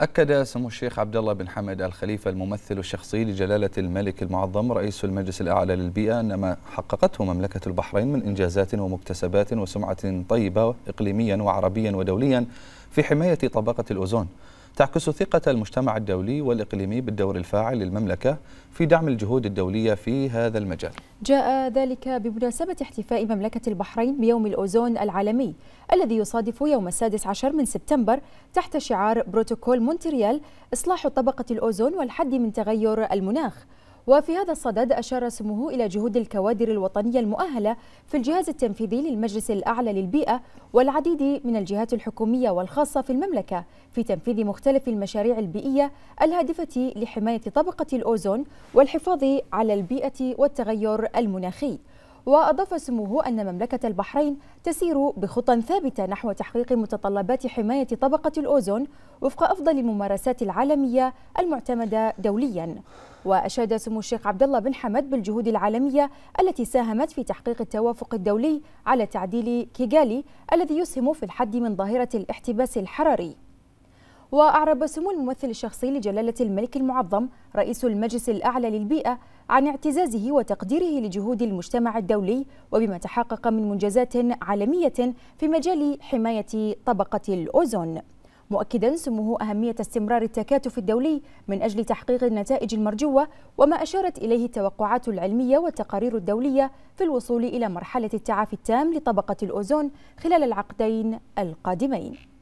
أكد سمو الشيخ عبد الله بن حمد الخليفة الممثل الشخصي لجلالة الملك المعظم رئيس المجلس الأعلى للبيئة أن ما حققته مملكة البحرين من إنجازات ومكتسبات وسمعة طيبة إقليميا وعربيا ودوليا في حماية طبقة الأوزون تعكس ثقة المجتمع الدولي والإقليمي بالدور الفاعل للمملكة في دعم الجهود الدولية في هذا المجال جاء ذلك بمناسبة احتفاء مملكة البحرين بيوم الأوزون العالمي الذي يصادف يوم السادس عشر من سبتمبر تحت شعار بروتوكول مونتريال إصلاح طبقة الأوزون والحد من تغير المناخ وفي هذا الصدد أشار سموه إلى جهود الكوادر الوطنية المؤهلة في الجهاز التنفيذي للمجلس الأعلى للبيئة والعديد من الجهات الحكومية والخاصة في المملكة في تنفيذ مختلف المشاريع البيئية الهادفة لحماية طبقة الأوزون والحفاظ على البيئة والتغير المناخي وأضاف سموه أن مملكة البحرين تسير بخطى ثابتة نحو تحقيق متطلبات حماية طبقة الأوزون وفق أفضل الممارسات العالمية المعتمدة دولياً وأشاد سمو الشيخ عبد الله بن حمد بالجهود العالمية التي ساهمت في تحقيق التوافق الدولي على تعديل كيغالي الذي يسهم في الحد من ظاهرة الاحتباس الحراري وأعرب سمو الممثل الشخصي لجلالة الملك المعظم رئيس المجلس الأعلى للبيئة عن اعتزازه وتقديره لجهود المجتمع الدولي وبما تحقق من منجزات عالمية في مجال حماية طبقة الأوزون مؤكدا سموه أهمية استمرار التكاتف الدولي من أجل تحقيق النتائج المرجوة وما أشارت إليه التوقعات العلمية والتقارير الدولية في الوصول إلى مرحلة التعافي التام لطبقة الأوزون خلال العقدين القادمين